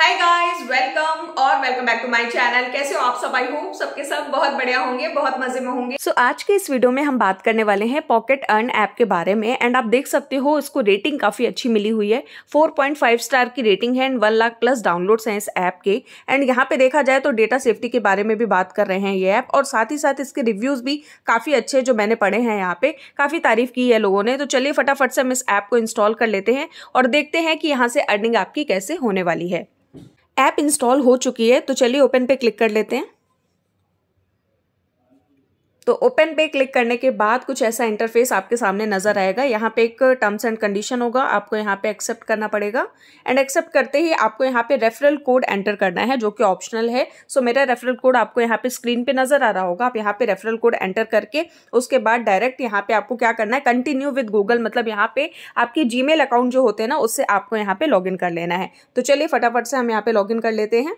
हाय guys welcome और welcome back to my channel कैसे हो आप सब आई होप सबके सब बहुत बढ़िया होंगे बहुत मजे में होंगे सो so, आज के इस वीडियो में हम बात करने वाले हैं पॉकेट अर्न ऐप के बारे में एंड आप देख सकते हो इसको रेटिंग काफी अच्छी मिली हुई है 4.5 स्टार की रेटिंग है एंड 1 लाख प्लस डाउनलोड्स हैं इस ऐप के एंड यहाँ पे देखा जाए तो डेटा सेफ्टी के बारे में भी बात कर रहे हैं ये ऐप और साथ ही साथ इसके रिव्यूज भी काफी अच्छे जो मैंने पढ़े हैं यहाँ पे काफी तारीफ की है लोगों ने तो चलिए फटाफट से हम इस ऐप को इंस्टॉल कर लेते हैं और देखते हैं कि यहाँ से अर्निंग आपकी कैसे होने वाली है ऐप इंस्टॉल हो चुकी है तो चलिए ओपन पे क्लिक कर लेते हैं तो ओपन पे क्लिक करने के बाद कुछ ऐसा इंटरफेस आपके सामने नज़र आएगा यहाँ पे एक टर्म्स एंड कंडीशन होगा आपको यहाँ पे एक्सेप्ट करना पड़ेगा एंड एक्सेप्ट करते ही आपको यहाँ पे रेफरल कोड एंटर करना है जो कि ऑप्शनल है सो so, मेरा रेफरल कोड आपको यहाँ पे स्क्रीन पे नज़र आ रहा होगा आप यहाँ पे रेफरल कोड एंटर करके उसके बाद डायरेक्ट यहाँ पे आपको क्या करना है कंटिन्यू विद गूगल मतलब यहाँ पे आपके जी अकाउंट जो होते हैं ना उससे आपको यहाँ पे लॉग कर लेना है तो चलिए फटाफट से हम यहाँ पे लॉग कर लेते हैं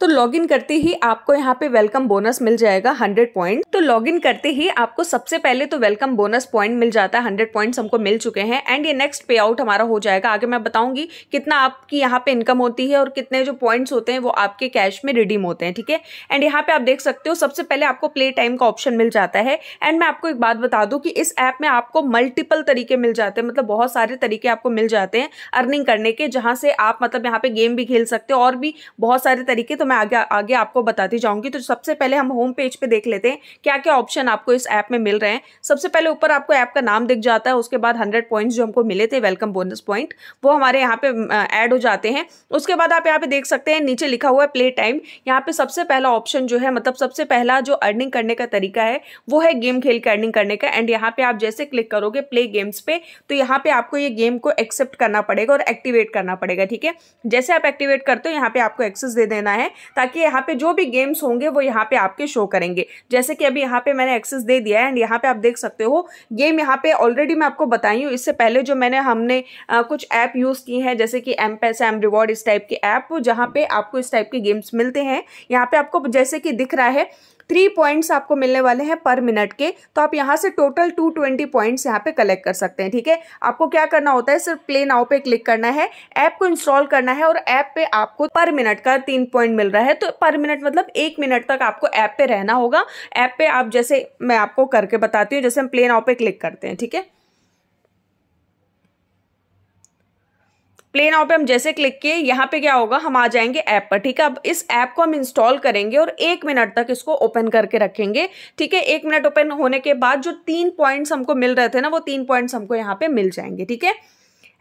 तो लॉगिन करते ही आपको यहाँ पे वेलकम बोनस मिल जाएगा 100 पॉइंट तो लॉगिन करते ही आपको सबसे पहले तो वेलकम बोनस पॉइंट मिल जाता है 100 पॉइंट्स हमको मिल चुके हैं एंड ये नेक्स्ट पे आउट हमारा हो जाएगा आगे मैं बताऊंगी कितना आपकी यहाँ पे इनकम होती है और कितने जो पॉइंट्स होते हैं वो आपके कैश में रिडीम होते हैं ठीक है एंड यहाँ पे आप देख सकते हो सबसे पहले आपको प्ले टाइम का ऑप्शन मिल जाता है एंड मैं आपको एक बात बता दू कि इस ऐप में आपको मल्टीपल तरीके मिल जाते हैं मतलब बहुत सारे तरीके आपको मिल जाते हैं अर्निंग करने के जहाँ से आप मतलब यहाँ पे गेम भी खेल सकते हो और भी बहुत सारे तरीके तो मैं आगे आगे आपको बताती जाऊँगी तो सबसे पहले हम होम पेज पे देख लेते हैं क्या क्या ऑप्शन आपको इस ऐप में मिल रहे हैं सबसे पहले ऊपर आपको ऐप का नाम दिख जाता है उसके बाद हंड्रेड पॉइंट्स जो हमको मिले थे वेलकम बोनस पॉइंट वो हमारे यहाँ पे ऐड हो जाते हैं उसके बाद आप यहाँ पे देख सकते हैं नीचे लिखा हुआ है प्ले टाइम यहाँ पे सबसे पहला ऑप्शन जो है मतलब सबसे पहला जो अर्निंग करने का तरीका है वो है गेम खेल के अर्निंग करने का एंड यहाँ पे आप जैसे क्लिक करोगे प्ले गेम्स पे तो यहाँ पे आपको ये गेम को एक्सेप्ट करना पड़ेगा और एक्टिवेट करना पड़ेगा ठीक है जैसे आप एक्टिवेट करते हो यहाँ पे आपको एक्सेस दे देना है ताकि यहाँ पे जो भी गेम्स होंगे वो यहाँ पे आपके शो करेंगे जैसे कि अभी यहाँ पे मैंने एक्सेस दे दिया है एंड यहाँ पे आप देख सकते हो गेम यहाँ पे ऑलरेडी मैं आपको बताई हूँ इससे पहले जो मैंने हमने आ, कुछ ऐप यूज़ की हैं जैसे कि एम पैसा एम रिवॉर्ड इस टाइप के ऐप जहाँ पे आपको इस टाइप के गेम्स मिलते हैं यहाँ पे आपको जैसे कि दिख रहा है थ्री पॉइंट्स आपको मिलने वाले हैं पर मिनट के तो आप यहाँ से टोटल टू ट्वेंटी पॉइंट्स यहाँ पे कलेक्ट कर सकते हैं ठीक है आपको क्या करना होता है सिर्फ प्ले नाउ पे क्लिक करना है ऐप को इंस्टॉल करना है और ऐप पे आपको पर मिनट का तीन पॉइंट मिल रहा है तो पर मिनट मतलब एक मिनट तक आपको ऐप पे रहना होगा ऐप पे आप जैसे मैं आपको करके बताती हूँ जैसे हम प्ले नाउ पे क्लिक करते हैं ठीक है प्ले नाउ पे हम जैसे क्लिक किए यहाँ पे क्या होगा हम आ जाएंगे ऐप पर ठीक है अब इस ऐप को हम इंस्टॉल करेंगे और एक मिनट तक इसको ओपन करके रखेंगे ठीक है एक मिनट ओपन होने के बाद जो तीन पॉइंट्स हमको मिल रहे थे ना वो तीन पॉइंट्स हमको यहाँ पे मिल जाएंगे ठीक है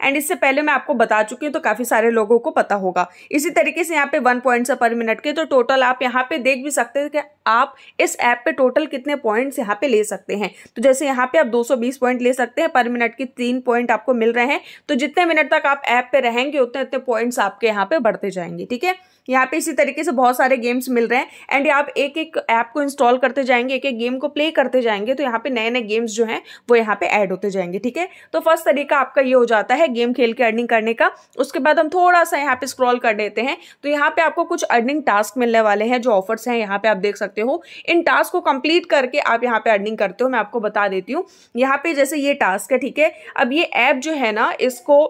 एंड इससे पहले मैं आपको बता चुकी हूँ तो काफ़ी सारे लोगों को पता होगा इसी तरीके से यहाँ पे वन पॉइंट्स पर मिनट के तो टोटल आप यहाँ पे देख भी सकते हैं कि आप इस ऐप पे टोटल कितने पॉइंट्स यहाँ पे ले सकते हैं तो जैसे यहाँ पे आप 220 पॉइंट ले सकते हैं पर मिनट की तीन पॉइंट आपको मिल रहे हैं तो जितने मिनट तक आप ऐप पे रहेंगे उतने उतने पॉइंट्स आपके यहाँ पे बढ़ते जाएंगे ठीक है यहाँ पे इसी तरीके से बहुत सारे गेम्स मिल रहे हैं एंड आप एक एक ऐप को इंस्टॉल करते जाएंगे एक एक गेम को प्ले करते जाएंगे तो यहाँ पे नए नए गेम्स जो हैं वो यहाँ पे ऐड होते जाएंगे ठीक है तो फर्स्ट तरीका आपका ये हो जाता है गेम खेल के अर्निंग करने का उसके बाद हम थोड़ा सा यहाँ पे स्क्रॉल कर देते हैं तो यहाँ पे आपको कुछ अर्निंग टास्क मिलने वाले हैं जो ऑफर्स हैं यहाँ पे आप देख सकते हो इन टास्क को कंप्लीट करके आप यहाँ पे अर्निंग करते हो मैं आपको बता देती हूँ यहाँ पे जैसे ये टास्क है ठीक है अब ये ऐप जो है ना इसको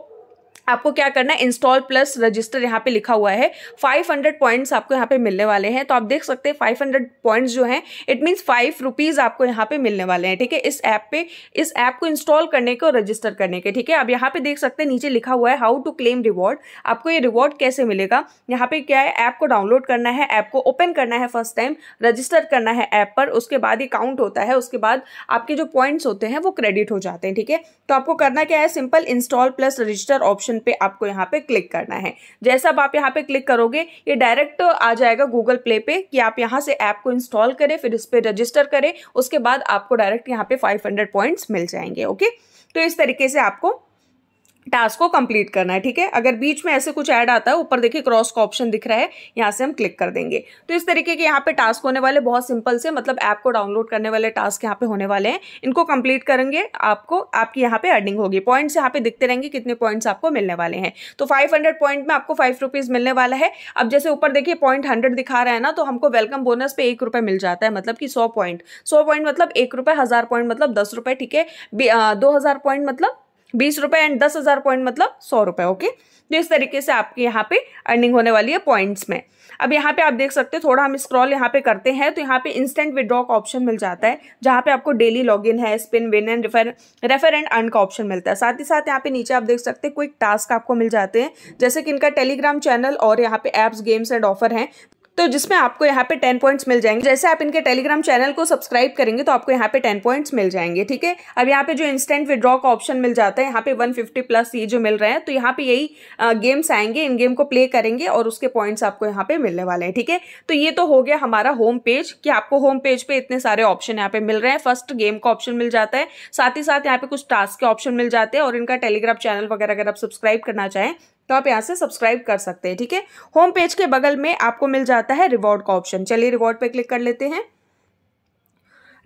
आपको क्या करना है इंस्टॉल प्लस रजिस्टर यहाँ पे लिखा हुआ है 500 पॉइंट्स आपको यहाँ पे मिलने वाले हैं तो आप देख सकते हैं 500 पॉइंट्स जो हैं इट मीन्स फाइव रुपीज़ आपको यहाँ पे मिलने वाले हैं ठीक है इस ऐप पे इस ऐप को इंस्टॉल करने के और रजिस्टर करने के ठीक है आप यहाँ पे देख सकते हैं नीचे लिखा हुआ है हाउ टू क्लेम रिवॉर्ड आपको ये रिवॉर्ड कैसे मिलेगा यहाँ पे क्या है ऐप को डाउनलोड करना है ऐप को ओपन करना है फर्स्ट टाइम रजिस्टर करना है ऐप पर उसके बाद ये काउंट होता है उसके बाद आपके जो पॉइंट्स होते हैं वो क्रेडिट हो जाते हैं ठीक है तो आपको करना क्या है simple install plus register option option पे आपको यहाँ पे क्लिक करना है जैसा आप यहाँ पे क्लिक करोगे ये डायरेक्ट आ जाएगा गूगल प्ले पे कि आप यहाँ से ऐप को इंस्टॉल करें फिर इस पर रजिस्टर करें उसके बाद आपको डायरेक्ट यहाँ पे 500 पॉइंट्स मिल जाएंगे ओके तो इस तरीके से आपको टास्क को कंप्लीट करना है ठीक है अगर बीच में ऐसे कुछ ऐड आता है ऊपर देखिए क्रॉस का ऑप्शन दिख रहा है यहाँ से हम क्लिक कर देंगे तो इस तरीके के यहाँ पे टास्क होने वाले बहुत सिंपल से मतलब ऐप को डाउनलोड करने वाले टास्क यहाँ पे होने वाले हैं इनको कंप्लीट करेंगे आपको आपकी यहाँ पे अर्निंग होगी पॉइंट्स यहाँ पे दिखते रहेंगे कितने पॉइंट्स आपको मिलने वाले हैं तो फाइव पॉइंट में आपको फाइव मिलने वाला है अब जैसे ऊपर देखिए पॉइंट हंड्रेड दिखा रहा है ना तो हमको वेलकम बोनस पे एक रुपये मिल जाता है मतलब कि सौ पॉइंट सौ पॉइंट मतलब एक रुपये हज़ार पॉइंट मतलब दस रुपये ठीक है दो हज़ार पॉइंट मतलब बीस रुपए एंड दस हज़ार पॉइंट मतलब सौ रुपए ओके तो इस तरीके से आपके यहाँ पे अर्निंग होने वाली है पॉइंट्स में अब यहाँ पे आप देख सकते हो थोड़ा हम स्क्रॉल यहाँ पे करते हैं तो यहाँ पे इंस्टेंट विड्रॉ का ऑप्शन मिल जाता है जहाँ पे आपको डेली लॉगिन है spin win and refer refer and earn का ऑप्शन मिलता है साथ ही साथ यहाँ पे नीचे आप देख सकते हैं क्विक टास्क आपको मिल जाते हैं जैसे कि इनका टेलीग्राम चैनल और यहाँ पे ऐप्स गेम्स एंड ऑफर हैं तो जिसमें आपको यहाँ पे टेन पॉइंट्स मिल जाएंगे जैसे आप इनके टेलीग्राम चैनल को सब्सक्राइब करेंगे तो आपको यहाँ पे टेन पॉइंट्स मिल जाएंगे ठीक है अब यहाँ पे जो इंस्टेंट विड्रॉ का ऑप्शन मिल जाता है यहाँ पे वन फिफ्टी प्लस ये जो मिल रहे हैं तो यहाँ पे यही गेम्स आएंगे इन गेम को प्ले करेंगे और उसके पॉइंट्स आपको यहाँ पे मिलने वाले हैं ठीक है तो ये तो हो गया हमारा होम पेज कि आपको होम पेज पे इतने सारे ऑप्शन यहाँ पे मिल रहे हैं फर्स्ट गेम का ऑप्शन मिल जाता है साथ ही साथ यहाँ पे कुछ टास्क के ऑप्शन मिल जाते हैं और इनका टेलीग्राम चैनल वगैरह अगर आप सब्सक्राइब करना चाहें तो आप यहाँ से सब्सक्राइब कर सकते हैं ठीक है होम पेज के बगल में आपको मिल जाता है रिवॉर्ड का ऑप्शन चलिए रिवॉर्ड पर क्लिक कर लेते हैं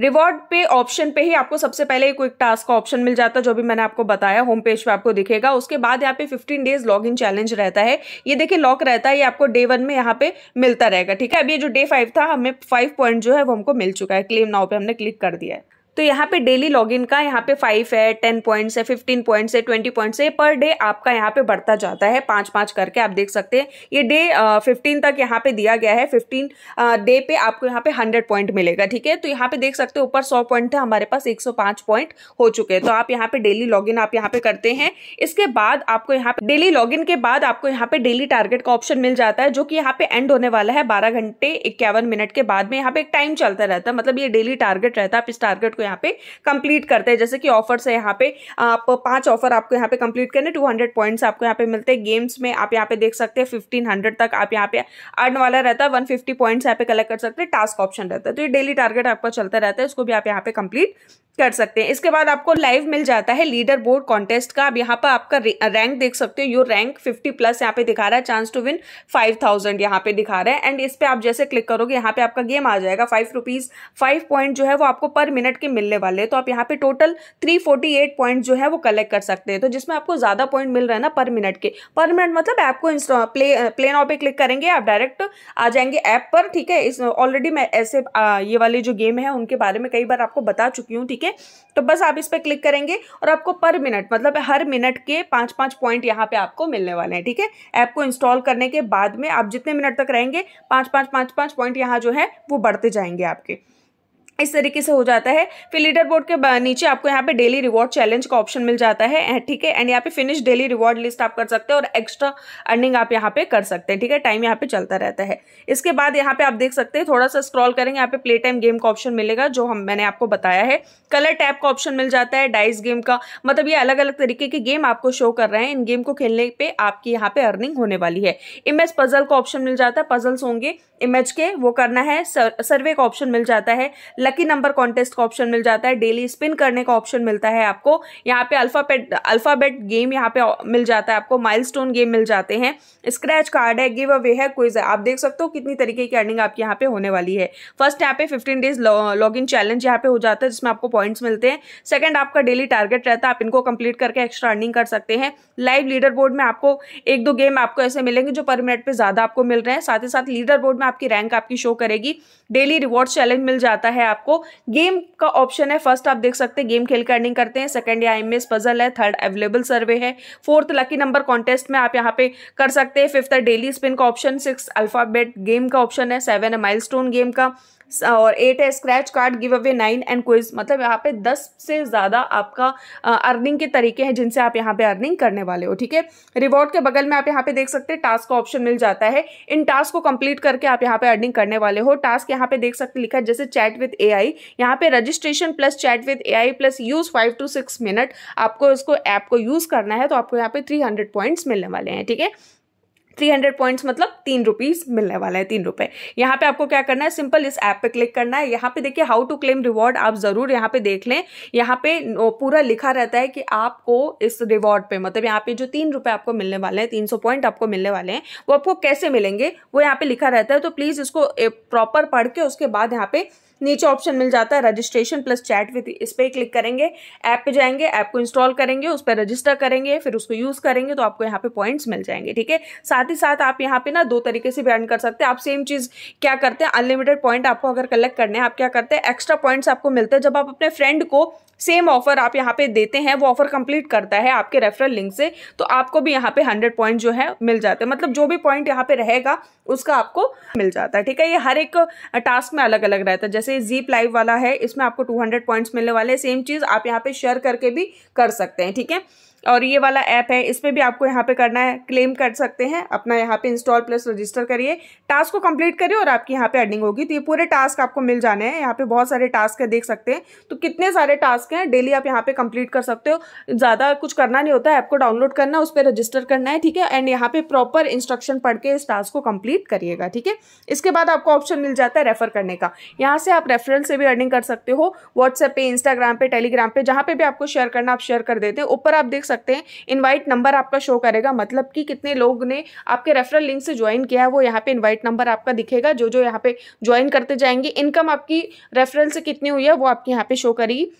रिवॉर्ड पे ऑप्शन पे ही आपको सबसे पहले क्विक टास्क का ऑप्शन मिल जाता है जो भी मैंने आपको बताया होम पेज पे आपको दिखेगा उसके बाद यहाँ पे 15 डेज लॉग इन चैलेंज रहता है ये देखिए लॉक रहता है ये आपको डे वन में यहाँ पे मिलता रहेगा ठीक है अब ये जो डे फाइव था हमें फाइव पॉइंट जो है वो हमको मिल चुका है क्लेम नाव पे हमने क्लिक कर दिया है तो यहाँ पे डेली लॉगिन का यहाँ पे फाइव है टेन पॉइंट्स है फिफ्टीन पॉइंट्स है ट्वेंटी पॉइंट्स है पर डे आपका यहाँ पे बढ़ता जाता है पाँच पाँच करके आप देख सकते हैं ये डे फिफ्टीन तक यहाँ पे दिया गया है फिफ्टीन डे पे आपको यहाँ पे हंड्रेड पॉइंट मिलेगा ठीक है तो यहाँ पे देख सकते हो ऊपर सौ पॉइंट थे हमारे पास एक सौ पॉइंट हो चुके हैं तो आप यहाँ पे डेली लॉगिन आप यहाँ पे करते हैं इसके बाद आपको यहाँ पे डेली लॉगिन के बाद आपको यहाँ पे डेली टारगेट का ऑप्शन मिल जाता है जो कि यहाँ पे एंड होने वाला है बारह घंटे इक्यावन मिनट के बाद में यहाँ पे एक टाइम चलता रहता है मतलब ये डेली टारगेट रहता है आप इस टारगेट को यहाँ पे कंप्लीट करते हैं जैसे कि ऑफर्स है यहाँ पे आप पांच ऑफर आपको यहाँ पे कंप्लीट करने टू हंड्रेड पॉइंट्स आपको यहाँ पे मिलते हैं गेम्स में आप यहाँ पे देख सकते हैं फिफ्टीन हंड्रेड तक आप यहाँ पे अर्न वाला रहता है वन फिफ्टी पॉइंट्स यहाँ पे कलेक्ट कर सकते हैं टास्क ऑप्शन रहता है तो ये डेली टारगेट आपका चलता रहता है उसको भी आप यहाँ पे कंप्लीट कर सकते हैं इसके बाद आपको लाइव मिल जाता है लीडर बोर्ड कॉन्टेस्ट का अब यहाँ पर आपका रैंक देख सकते हो योर रैंक 50 प्लस यहाँ पे दिखा रहा है चांस टू विन 5000 यहाँ पे दिखा रहा है एंड इस पे आप जैसे क्लिक करोगे यहाँ पे आपका गेम आ जाएगा फाइव रुपीज़ फाइव पॉइंट जो है वो आपको पर मिनट के मिलने वाले हैं तो आप यहाँ पे टोटल थ्री पॉइंट जो है वो कलेक्ट कर सकते हैं तो जिसमें आपको ज़्यादा पॉइंट मिल रहा है ना पर मिनट के पर मिनट मतलब ऐप को प्ले प्ले नाव पे क्लिक करेंगे आप डायरेक्ट आ जाएंगे ऐप पर ठीक है इस ऑलरेडी मैं ऐसे ये वाले जो गेम है उनके बारे में कई बार आपको बता चुकी हूँ ठीक है ठीक है तो बस आप इस पर क्लिक करेंगे और आपको पर मिनट मतलब हर मिनट के पाँच पाँच पॉइंट यहाँ पे आपको मिलने वाले हैं ठीक है ऐप को इंस्टॉल करने के बाद में आप जितने मिनट तक रहेंगे पाँच पाँच पाँच पाँच पॉइंट यहाँ जो है वो बढ़ते जाएंगे आपके इस तरीके से हो जाता है फिर लीडर बोर्ड के नीचे आपको यहाँ पे डेली रिवॉर्ड चैलेंज का ऑप्शन मिल जाता है ठीक है एंड यहाँ पे फिनिश डेली रिवॉर्ड लिस्ट आप कर सकते हैं और एक्स्ट्रा अर्निंग आप यहाँ पे कर सकते हैं ठीक है टाइम यहाँ पे चलता रहता है इसके बाद यहाँ पे आप देख सकते हैं थोड़ा सा स्क्रॉल करेंगे यहाँ पे प्ले टाइम गेम का ऑप्शन मिलेगा जो हम मैंने आपको बताया है कलर टैप का ऑप्शन मिल जाता है डाइस गेम का मतलब ये अलग अलग तरीके के गेम आपको शो कर रहे हैं इन गेम को खेलने पर आपकी यहाँ पे अर्निंग होने वाली है इमेज पजल का ऑप्शन मिल जाता है पजल्स होंगे इमेज के वो करना है सर, सर्वे का ऑप्शन मिल जाता है लकी नंबर कॉन्टेस्ट का ऑप्शन मिल जाता है डेली स्पिन करने का ऑप्शन मिलता है आपको यहाँ पे अल्फ़ाबेट अल्फ़ाबेट गेम यहाँ पे मिल जाता है आपको माइलस्टोन गेम मिल जाते हैं स्क्रैच कार्ड है गिव अवे है क्विज है आप देख सकते हो कितनी तरीके की अर्निंग आपके यहाँ पे होने वाली है फर्स्ट यहाँ पे fifteen days log in challenge यहाँ पे हो जाता है जिसमें आपको पॉइंट्स मिलते हैं सेकेंड आपका डेली टारगेट रहता है आप इनको कंप्लीट करके एक्स्ट्रा अर्निंग कर सकते हैं लाइव लीडर बोर्ड में आपको एक दो गेम आपको ऐसे मिलेंगे जो पर मिनट पर ज़्यादा आपको मिल रहे हैं साथ ही साथ लीडर बोर्ड में आपकी रैंक आपकी शो करेगी डेली रिवॉर्ड चैलेंज मिल जाता है आपको गेम का ऑप्शन है फर्स्ट आप देख सकते हैं गेम खेल कर अर्निंग करते हैं सेकेंड या एम पजल है थर्ड अवेलेबल सर्वे है फोर्थ लकी नंबर कॉन्टेस्ट में आप यहाँ पे कर सकते हैं फिफ्थ है डेली स्पिन का ऑप्शन सिक्स अल्फाबेट गेम का ऑप्शन है सेवन है माइल गेम का और एट है scratch card give away nine and quiz मतलब यहाँ पे दस से ज़्यादा आपका अर्निंग के तरीके हैं जिनसे आप यहाँ पे अर्निंग करने वाले हो ठीक है रिवॉर्ड के बगल में आप यहाँ पे देख सकते हैं टास्क का ऑप्शन मिल जाता है इन टास्क को कंप्लीट करके आप यहाँ पे अर्निंग करने वाले हो टास्क यहाँ पे देख सकते लिखा है जैसे चैट विद ए आई यहाँ पे registration plus chat with A I plus use five two six minute आपको इसको ऐप को यूज़ करना है तो आपको यहाँ पे थ्री हंड्रेड पॉइंट्स मिलने वाले हैं ठीक है थ्री हंड्रेड पॉइंट्स मतलब तीन रुपीज़ मिलने वाला है तीन रुपये यहाँ पे आपको क्या करना है सिंपल इस ऐप पे क्लिक करना है यहाँ पे देखिए हाउ टू क्लेम रिवॉर्ड आप ज़रूर यहाँ पे देख लें यहाँ पे पूरा लिखा रहता है कि आपको इस रिवॉर्ड पे मतलब यहाँ पे जो तीन रुपये आपको मिलने वाले हैं तीन सौ पॉइंट आपको मिलने वाले हैं वो आपको कैसे मिलेंगे वो यहाँ पर लिखा रहता है तो प्लीज़ इसको प्रॉपर पढ़ के उसके बाद यहाँ पे नीचे ऑप्शन मिल जाता है रजिस्ट्रेशन प्लस चैट विथ इस पर क्लिक करेंगे ऐप पे जाएंगे ऐप को इंस्टॉल करेंगे उस पर रजिस्टर करेंगे फिर उसको यूज़ करेंगे तो आपको यहाँ पे पॉइंट्स मिल जाएंगे ठीक है साथ ही साथ आप यहाँ पे ना दो तरीके से बैन कर सकते हैं आप सेम चीज़ क्या करते हैं अनलिमिटेड पॉइंट आपको अगर कलेक्ट करने हैं आप क्या करते हैं एक्स्ट्रा पॉइंट्स आपको मिलते हैं जब आप अपने फ्रेंड को सेम ऑफर आप यहाँ पे देते हैं वो ऑफर कंप्लीट करता है आपके रेफरल लिंक से तो आपको भी यहाँ पे हंड्रेड पॉइंट जो है मिल जाते हैं मतलब जो भी पॉइंट यहाँ पे रहेगा उसका आपको मिल जाता है ठीक है ये हर एक टास्क में अलग अलग रहता है जैसे जीप लाइव वाला है इसमें आपको टू हंड्रेड पॉइंट्स मिलने वाले सेम चीज़ आप यहाँ पे शेयर करके भी कर सकते हैं ठीक है और ये वाला ऐप है इसमें भी आपको यहाँ पे करना है क्लेम कर सकते हैं अपना यहाँ पे इंस्टॉल प्लस रजिस्टर करिए टास्क को कंप्लीट करिए और आपकी यहाँ पे अर्निंग होगी तो ये पूरे टास्क आपको मिल जाने हैं यहाँ पे बहुत सारे टास्क है देख सकते हैं तो कितने सारे टास्क हैं डेली आप यहाँ पे कंप्लीट कर सकते हो ज़्यादा कुछ करना नहीं होता है ऐप को डाउनलोड करना उस पर रजिस्टर करना है ठीक है एंड यहाँ पर प्रॉपर इंस्ट्रक्शन पढ़ के इस टास्क को कम्प्लीट करिएगा ठीक है इसके बाद आपको ऑप्शन मिल जाता है रेफर करने का यहाँ से आप रेफरेंस से भी अर्निंग कर सकते हो व्हाट्सएप पे इंस्टाग्राम पे टेलीग्राम पे जहाँ पे भी आपको शेयर करना आप शेयर कर देते हैं ऊपर आप देख सकते हैं इनवाइट नंबर आपका शो करेगा मतलब कि कितने लोग ने आपके रेफरल लिंक से ज्वाइन किया है वो यहाँ पे इनवाइट नंबर आपका दिखेगा जो जो यहाँ पे ज्वाइन करते जाएंगे इनकम आपकी रेफरल से कितनी हुई है वो आपके यहाँ पे शो करेगी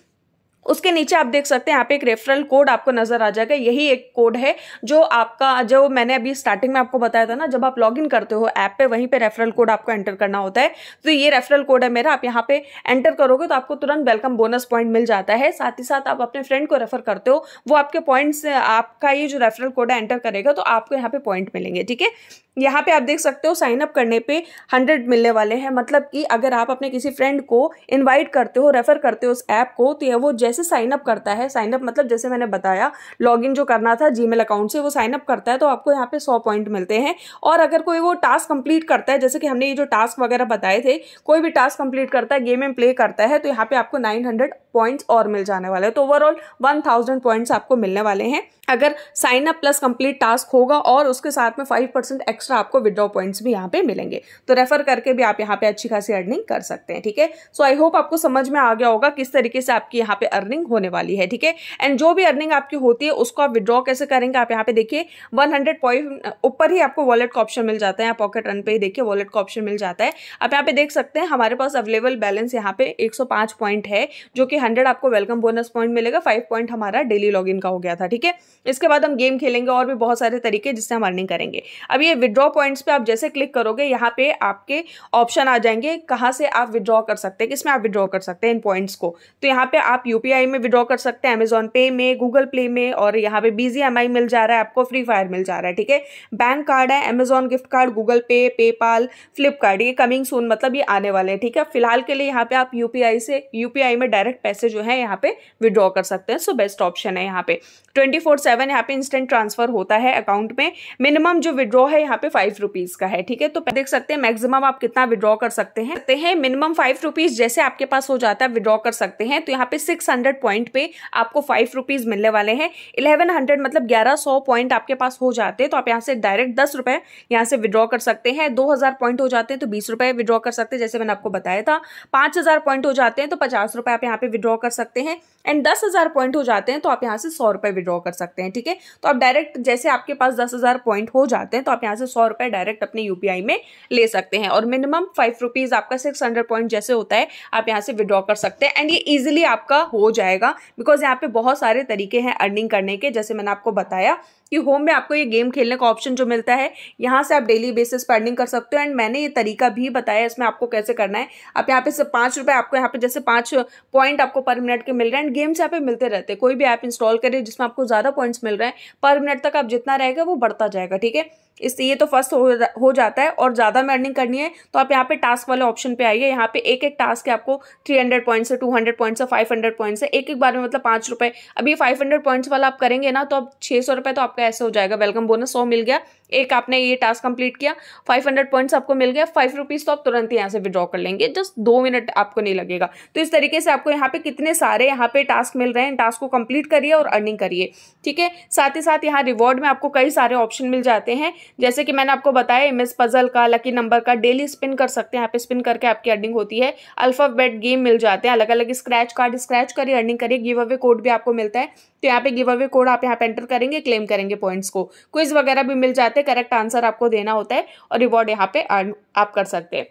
उसके नीचे आप देख सकते हैं यहाँ पे एक रेफरल कोड आपको नज़र आ जाएगा यही एक कोड है जो आपका जो मैंने अभी स्टार्टिंग में आपको बताया था ना जब आप लॉगिन करते हो ऐप पे वहीं पे रेफरल कोड आपको एंटर करना होता है तो ये रेफरल कोड है मेरा आप यहाँ पे एंटर करोगे तो आपको तुरंत वेलकम बोनस पॉइंट मिल जाता है साथ ही साथ आप अपने फ्रेंड को रेफर करते हो वो आपके पॉइंट्स आपका ये जो रेफरल कोड है एंटर करेगा तो आपको यहाँ पे पॉइंट मिलेंगे ठीक है यहाँ पे आप देख सकते हो साइनअप करने पे हंड्रेड मिलने वाले हैं मतलब कि अगर आप अपने किसी फ्रेंड को इन्वाइट करते हो रेफर करते हो उस ऐप को तो वो जैसे से साइनअप करता है साइनअप मतलब जैसे मैंने बताया लॉग इन जो करना था जी अकाउंट से वो साइन अप करता है तो आपको यहाँ पे सौ पॉइंट मिलते हैं और अगर कोई वो टास्क कंप्लीट करता है जैसे कि हमने ये जो टास्क वगैरह बताए थे कोई भी टास्क कंप्लीट करता है गेम में प्ले करता है तो यहाँ पे आपको नाइन हंड्रेड पॉइंट्स और मिल जाने वाले हैं तो ओवरऑल वन थाउजेंड पॉइंट्स आपको मिलने वाले हैं अगर sign up plus complete task होगा और उसके साथ में फाइव परसेंट एक्स्ट्रा आपको विद्रॉ पॉइंट्स भी यहाँ पे मिलेंगे तो रेफर करके भी आप यहाँ पे अच्छी खासी अर्निंग कर सकते हैं ठीक है सो आई होप आपको समझ में आ गया होगा किस तरीके से आपकी यहाँ पे अर्निंग होने वाली है ठीक है एंड जो भी अर्निंग आपकी होती है उसको आप विद्रॉ कैसे करेंगे आप यहाँ पे देखिए वन हंड्रेड पॉइंट ऊपर ही आपको वॉलेट का ऑप्शन मिल जाता है यहाँ पॉकेट रन पे ही देखिए वॉलेट का ऑप्शन मिल जाता है आप यहाँ पे देख सकते हैं हमारे पास अवेलेबल बैलेंस यहाँ पे एक पॉइंट है जो कि हंड्रेड आपको वेलकम बोनस पॉइंट मिलेगा फाइव पॉइंट हमारा डेली लॉग का हो गया था ठीक है इसके बाद हम गेम खेलेंगे और भी बहुत सारे तरीके जिससे हम अर्निंग करेंगे अब ये विड्रॉ पॉइंट्स पे आप जैसे क्लिक करोगे यहाँ पे आपके ऑप्शन आ जाएंगे कहाँ से आप विड्रॉ कर सकते हैं किसमें आप विड्रॉ कर सकते हैं इन पॉइंट्स को तो यहाँ पे आप यूपीआई में विड्रॉ कर सकते हैं अमेजोन पे में गूगल पे में और यहाँ पे बीजी मिल जा रहा है आपको फ्री फायर मिल जा रहा है ठीक है बैंक कार्ड है Amazon gift card Google Pay PayPal Flipkart ये कमिंग सून मतलब ये आने वाले हैं ठीक है फिलहाल के लिए यहाँ पे आप यू से यू में डायरेक्ट पैसे जो है यहाँ पे विड्रॉ कर सकते हैं सो बेस्ट ऑप्शन है यहाँ पे ट्वेंटी सेवन यहाँ पे इंस्टेंट ट्रांसफर होता है अकाउंट में मिनिमम जो विड्रॉ है यहाँ पे फाइव रुपीज का है ठीक है तो देख सकते हैं मैक्सिमम आप कितना विड्रॉ कर सकते हैं सकते हैं मिनिमम फाइव रुपीज जैसे आपके पास हो जाता है विड्रॉ कर सकते हैं तो यहाँ पे सिक्स हंड्रेड पॉइंट पे आपको फाइव रुपीज मिलने वाले हैं इलेवन हंड्रेड मतलब ग्यारह सौ पॉइंट आपके पास हो जाते हैं तो आप यहाँ से डायरेक्ट दस रुपए यहाँ से विड्रॉ कर सकते हैं दो हजार पॉइंट हो जाते हैं तो बीस रुपए विड्रॉ कर सकते हैं जैसे मैंने आपको बताया था पांच हजार पॉइंट हो जाते हैं तो पचास रुपए आप यहाँ पे विड्रॉ कर सकते हैं एंड दस हजार पॉइंट हो जाते हैं तो आप यहाँ से सौ रुपए विड्रॉ कर सकते हैं हैं ठीक है तो आप डायरेक्ट जैसे आपके पास दस हज़ार पॉइंट हो जाते हैं तो आप यहाँ से सौ रुपये डायरेक्ट अपने यू में ले सकते हैं और मिनिमम फाइव रुपीज़ आपका सिक्स हंड्रेड पॉइंट जैसे होता है आप यहाँ से विड्रॉ कर सकते हैं एंड ये ईजिली आपका हो जाएगा बिकॉज यहाँ पे बहुत सारे तरीके हैं अर्निंग करने के जैसे मैंने आपको बताया कि होम में आपको ये गेम खेलने का ऑप्शन जो मिलता है यहाँ से आप डेली बेसिस पर अर्निंग कर सकते हो एंड मैंने ये तरीका भी बताया इसमें आपको कैसे करना है आप यहाँ पे से पाँच रुपये आपको यहाँ पे जैसे पाँच पॉइंट आपको पर मिनट के मिल रहे हैं एंड गेम्स यहाँ पे मिलते रहते हैं कोई भी ऐप इंस्टॉल करें जिसमें आपको ज़्यादा पॉइंट डिफरेंस मिल रहा है पर मिनट तक आप जितना रहेगा वो बढ़ता जाएगा ठीक है इस ये तो फर्स्ट हो, हो जाता है और ज़्यादा में अर्निंग करनी है तो आप यहाँ पे टास्क वाले ऑप्शन पे आइए यहाँ पे एक एक टास्क है आपको 300 पॉइंट्स से 200 पॉइंट्स से 500 पॉइंट्स से एक एक बार में मतलब पाँच रुपये अभी ये 500 पॉइंट्स वाला आप करेंगे ना तो अब छः सौ रुपये तो आपका ऐसे हो जाएगा वेलकम बोनस सौ मिल गया एक आपने ये टास्क कंप्लीट किया फाइव हंड्रेड पॉइंट्स आपको मिल गया फाइव रुपीज़ तो आप तुरंत ही यहाँ से विड्रॉ कर लेंगे जस्ट दो मिनट आपको नहीं लगेगा तो इस तरीके से आपको यहाँ पे कितने सारे यहाँ पे टास्क मिल रहे हैं टास्क को कंप्लीट करिए और अर्निंग करिए ठीक है साथ ही साथ यहाँ रिवॉर्ड में आपको कई सारे ऑप्शन मिल जाते हैं जैसे कि मैंने आपको बताया एम पजल का लकी नंबर का डेली स्पिन कर सकते हैं यहाँ पे स्पिन करके आपकी अर्निंग होती है अल्फाबेट गेम मिल जाते हैं अलग अलग स्क्रैच कार्ड स्क्रैच करिए अर्निंग करिए गिव अवे कोड भी आपको मिलता है तो यहाँ पे गिव अवे कोड आप यहाँ पे एंटर करेंगे क्लेम करेंगे पॉइंट्स को क्विज वगैरह भी मिल जाते हैं करेक्ट आंसर आपको देना होता है और रिवॉर्ड यहाँ पे आप कर सकते हैं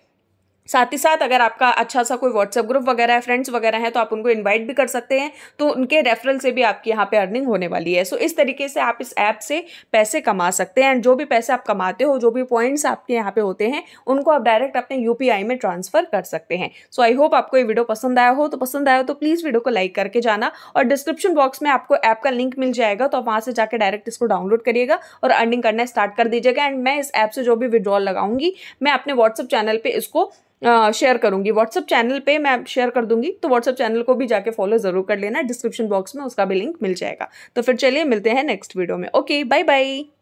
साथ ही साथ अगर आपका अच्छा सा कोई व्हाट्सएप ग्रुप वगैरह है फ्रेंड्स वगैरह हैं तो आप उनको इनवाइट भी कर सकते हैं तो उनके रेफरल से भी आपकी यहाँ पे अर्निंग होने वाली है सो so, इस तरीके से आप इस ऐप से पैसे कमा सकते हैं एंड जो भी पैसे आप कमाते हो जो भी पॉइंट्स आपके यहाँ पे होते हैं उनको आप डायरेक्ट अपने यू में ट्रांसफर कर सकते हैं सो आई होप आपको ये वीडियो पसंद आया हो तो पसंद आया हो तो प्लीज़ वीडियो को लाइक करके जाना और डिस्क्रिप्शन बॉक्स में आपको ऐप का लिंक मिल जाएगा तो आप वहाँ से जाकर डायरेक्ट इसको डाउनलोड करिएगा और अर्निंग करना स्टार्ट कर दीजिएगा एंड मैं इस ऐप से जो भी विड्रॉल लगाऊंगी मैं अपने व्हाट्सअप चैनल पर इसको शेयर करूंगी व्हाट्सअप चैनल पे मैं शेयर कर दूँगी तो व्हाट्सअप चैनल को भी जाके फॉलो ज़रूर कर लेना डिस्क्रिप्शन बॉक्स में उसका भी लिंक मिल जाएगा तो फिर चलिए मिलते हैं नेक्स्ट वीडियो में ओके बाय बाय